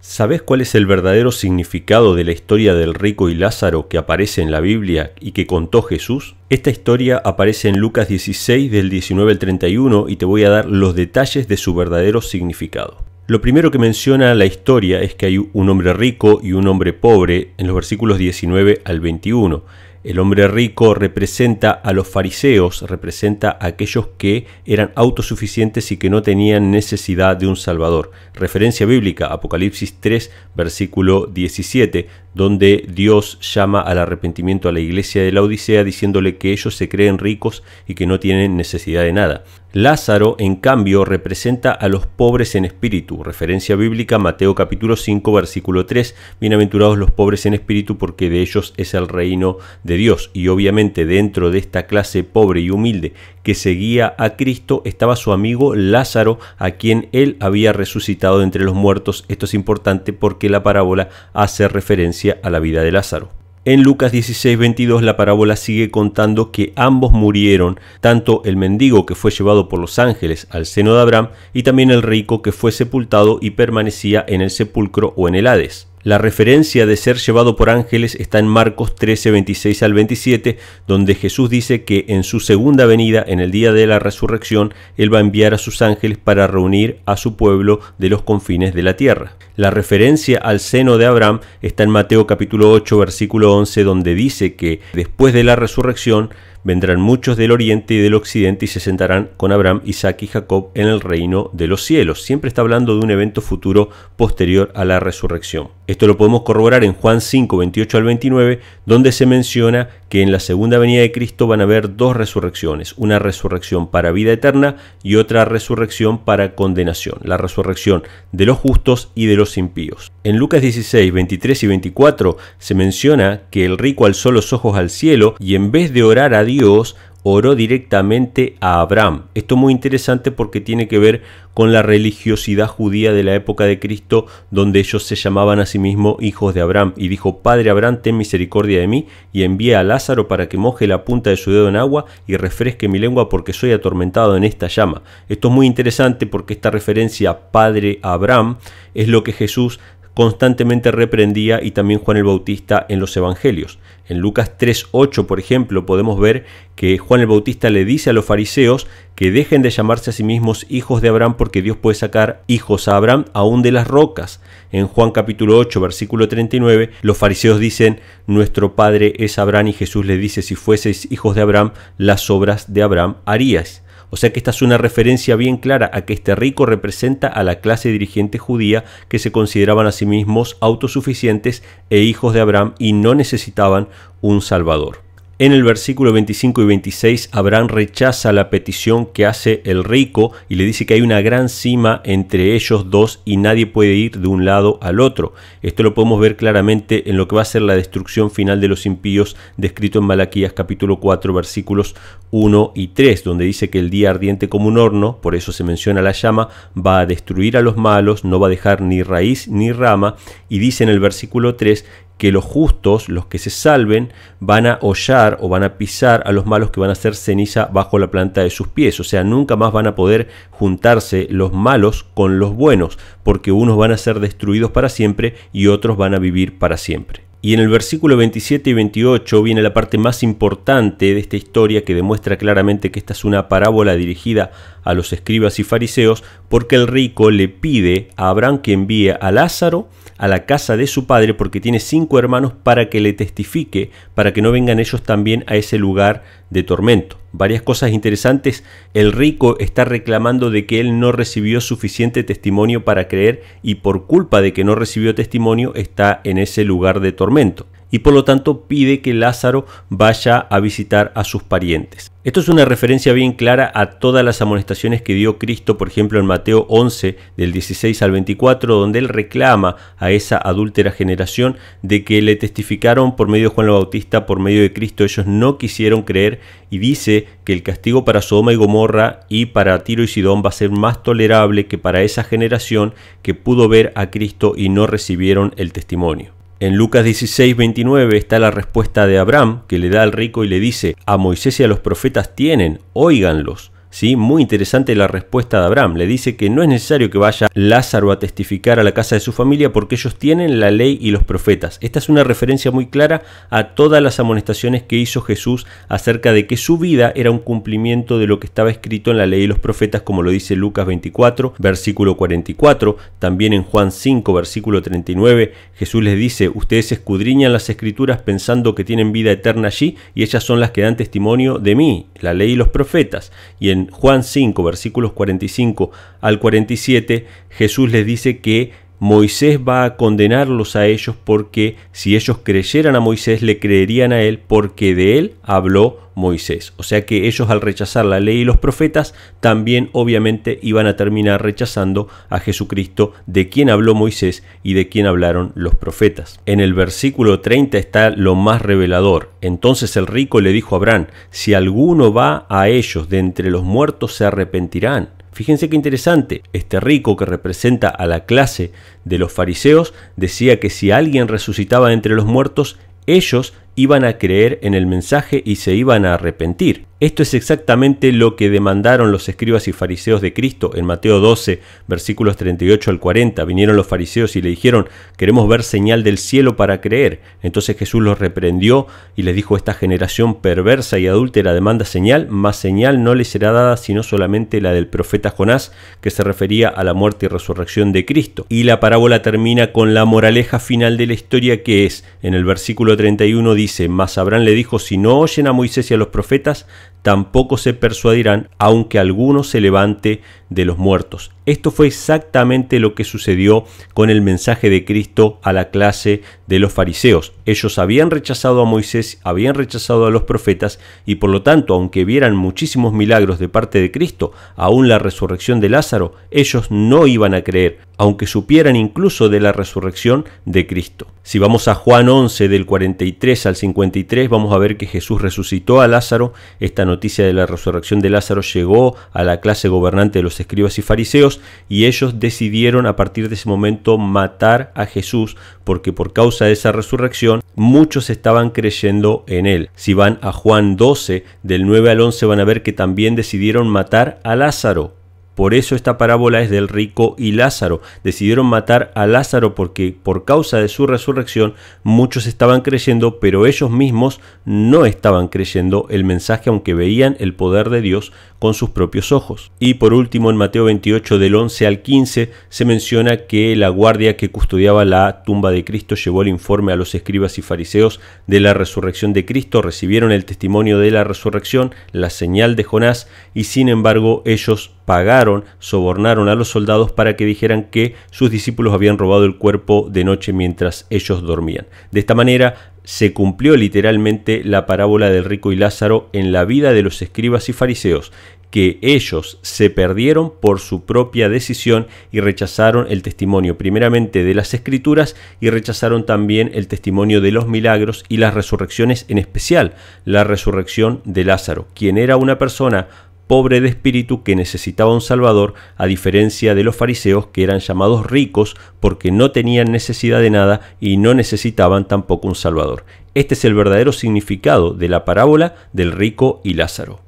¿Sabes cuál es el verdadero significado de la historia del rico y Lázaro que aparece en la Biblia y que contó Jesús? Esta historia aparece en Lucas 16 del 19 al 31 y te voy a dar los detalles de su verdadero significado. Lo primero que menciona la historia es que hay un hombre rico y un hombre pobre en los versículos 19 al 21. El hombre rico representa a los fariseos, representa a aquellos que eran autosuficientes y que no tenían necesidad de un Salvador. Referencia bíblica, Apocalipsis 3, versículo 17, donde Dios llama al arrepentimiento a la iglesia de la Odisea diciéndole que ellos se creen ricos y que no tienen necesidad de nada. Lázaro, en cambio, representa a los pobres en espíritu, referencia bíblica Mateo capítulo 5 versículo 3, bienaventurados los pobres en espíritu porque de ellos es el reino de Dios. Y obviamente dentro de esta clase pobre y humilde que seguía a Cristo estaba su amigo Lázaro, a quien él había resucitado de entre los muertos. Esto es importante porque la parábola hace referencia a la vida de Lázaro. En Lucas 16:22 la parábola sigue contando que ambos murieron, tanto el mendigo que fue llevado por los ángeles al seno de Abraham y también el rico que fue sepultado y permanecía en el sepulcro o en el Hades. La referencia de ser llevado por ángeles está en Marcos 13, 26 al 27, donde Jesús dice que en su segunda venida, en el día de la resurrección, Él va a enviar a sus ángeles para reunir a su pueblo de los confines de la tierra. La referencia al seno de Abraham está en Mateo capítulo 8, versículo 11, donde dice que después de la resurrección, vendrán muchos del oriente y del occidente y se sentarán con Abraham, Isaac y Jacob en el reino de los cielos. Siempre está hablando de un evento futuro posterior a la resurrección. Esto lo podemos corroborar en Juan 5, 28 al 29, donde se menciona que en la segunda venida de Cristo van a haber dos resurrecciones, una resurrección para vida eterna y otra resurrección para condenación, la resurrección de los justos y de los impíos. En Lucas 16, 23 y 24 se menciona que el rico alzó los ojos al cielo y en vez de orar a Dios, oró directamente a Abraham. Esto es muy interesante porque tiene que ver con la religiosidad judía de la época de Cristo, donde ellos se llamaban a sí mismos hijos de Abraham. Y dijo, Padre Abraham, ten misericordia de mí, y envía a Lázaro para que moje la punta de su dedo en agua y refresque mi lengua porque soy atormentado en esta llama. Esto es muy interesante porque esta referencia Padre Abraham es lo que Jesús constantemente reprendía y también Juan el Bautista en los Evangelios. En Lucas 3.8, por ejemplo, podemos ver que Juan el Bautista le dice a los fariseos que dejen de llamarse a sí mismos hijos de Abraham porque Dios puede sacar hijos a Abraham aún de las rocas. En Juan capítulo 8, versículo 39, los fariseos dicen, nuestro padre es Abraham y Jesús le dice, si fueseis hijos de Abraham, las obras de Abraham harías. O sea que esta es una referencia bien clara a que este rico representa a la clase dirigente judía que se consideraban a sí mismos autosuficientes e hijos de Abraham y no necesitaban un salvador. En el versículo 25 y 26, Abraham rechaza la petición que hace el rico y le dice que hay una gran cima entre ellos dos y nadie puede ir de un lado al otro. Esto lo podemos ver claramente en lo que va a ser la destrucción final de los impíos descrito en Malaquías capítulo 4 versículos 1 y 3, donde dice que el día ardiente como un horno, por eso se menciona la llama, va a destruir a los malos, no va a dejar ni raíz ni rama, y dice en el versículo 3, que los justos, los que se salven, van a hollar o van a pisar a los malos que van a ser ceniza bajo la planta de sus pies. O sea, nunca más van a poder juntarse los malos con los buenos, porque unos van a ser destruidos para siempre y otros van a vivir para siempre. Y en el versículo 27 y 28 viene la parte más importante de esta historia que demuestra claramente que esta es una parábola dirigida a los escribas y fariseos, porque el rico le pide a Abraham que envíe a Lázaro, a la casa de su padre porque tiene cinco hermanos para que le testifique, para que no vengan ellos también a ese lugar de tormento. Varias cosas interesantes, el rico está reclamando de que él no recibió suficiente testimonio para creer y por culpa de que no recibió testimonio está en ese lugar de tormento y por lo tanto pide que Lázaro vaya a visitar a sus parientes. Esto es una referencia bien clara a todas las amonestaciones que dio Cristo, por ejemplo, en Mateo 11, del 16 al 24, donde él reclama a esa adúltera generación de que le testificaron por medio de Juan el Bautista, por medio de Cristo, ellos no quisieron creer y dice que el castigo para Sodoma y Gomorra y para Tiro y Sidón va a ser más tolerable que para esa generación que pudo ver a Cristo y no recibieron el testimonio. En Lucas 16, 29 está la respuesta de Abraham que le da al rico y le dice, a Moisés y a los profetas tienen, óiganlos. ¿sí? Muy interesante la respuesta de Abraham. Le dice que no es necesario que vaya Lázaro a testificar a la casa de su familia porque ellos tienen la ley y los profetas. Esta es una referencia muy clara a todas las amonestaciones que hizo Jesús acerca de que su vida era un cumplimiento de lo que estaba escrito en la ley y los profetas, como lo dice Lucas 24, versículo 44. También en Juan 5, versículo 39, Jesús les dice, ustedes escudriñan las escrituras pensando que tienen vida eterna allí y ellas son las que dan testimonio de mí, la ley y los profetas. Y en Juan 5, versículos 45 al 47, Jesús les dice que Moisés va a condenarlos a ellos porque si ellos creyeran a Moisés le creerían a él porque de él habló Moisés. O sea que ellos al rechazar la ley y los profetas también obviamente iban a terminar rechazando a Jesucristo de quien habló Moisés y de quien hablaron los profetas. En el versículo 30 está lo más revelador. Entonces el rico le dijo a Abraham, si alguno va a ellos de entre los muertos se arrepentirán. Fíjense qué interesante, este rico que representa a la clase de los fariseos decía que si alguien resucitaba entre los muertos, ellos iban a creer en el mensaje y se iban a arrepentir. Esto es exactamente lo que demandaron los escribas y fariseos de Cristo en Mateo 12, versículos 38 al 40. Vinieron los fariseos y le dijeron, queremos ver señal del cielo para creer. Entonces Jesús los reprendió y les dijo, esta generación perversa y adúltera demanda señal, más señal no le será dada sino solamente la del profeta Jonás, que se refería a la muerte y resurrección de Cristo. Y la parábola termina con la moraleja final de la historia que es, en el versículo 31 dice, mas Abraham le dijo, si no oyen a Moisés y a los profetas, tampoco se persuadirán, aunque alguno se levante de los muertos. Esto fue exactamente lo que sucedió con el mensaje de Cristo a la clase de los fariseos. Ellos habían rechazado a Moisés, habían rechazado a los profetas y por lo tanto, aunque vieran muchísimos milagros de parte de Cristo, aún la resurrección de Lázaro, ellos no iban a creer, aunque supieran incluso de la resurrección de Cristo. Si vamos a Juan 11 del 43 al 53, vamos a ver que Jesús resucitó a Lázaro. Esta noticia de la resurrección de Lázaro llegó a la clase gobernante de los escribas y fariseos, y ellos decidieron a partir de ese momento matar a Jesús, porque por causa de esa resurrección muchos estaban creyendo en él. Si van a Juan 12, del 9 al 11 van a ver que también decidieron matar a Lázaro, por eso esta parábola es del rico y Lázaro. Decidieron matar a Lázaro porque por causa de su resurrección muchos estaban creyendo, pero ellos mismos no estaban creyendo el mensaje aunque veían el poder de Dios con sus propios ojos. Y por último en Mateo 28 del 11 al 15 se menciona que la guardia que custodiaba la tumba de Cristo llevó el informe a los escribas y fariseos de la resurrección de Cristo, recibieron el testimonio de la resurrección, la señal de Jonás y sin embargo ellos pagaron, sobornaron a los soldados para que dijeran que sus discípulos habían robado el cuerpo de noche mientras ellos dormían. De esta manera se cumplió literalmente la parábola del rico y Lázaro en la vida de los escribas y fariseos, que ellos se perdieron por su propia decisión y rechazaron el testimonio primeramente de las escrituras y rechazaron también el testimonio de los milagros y las resurrecciones, en especial la resurrección de Lázaro, quien era una persona pobre de espíritu que necesitaba un Salvador, a diferencia de los fariseos que eran llamados ricos porque no tenían necesidad de nada y no necesitaban tampoco un Salvador. Este es el verdadero significado de la parábola del rico y Lázaro.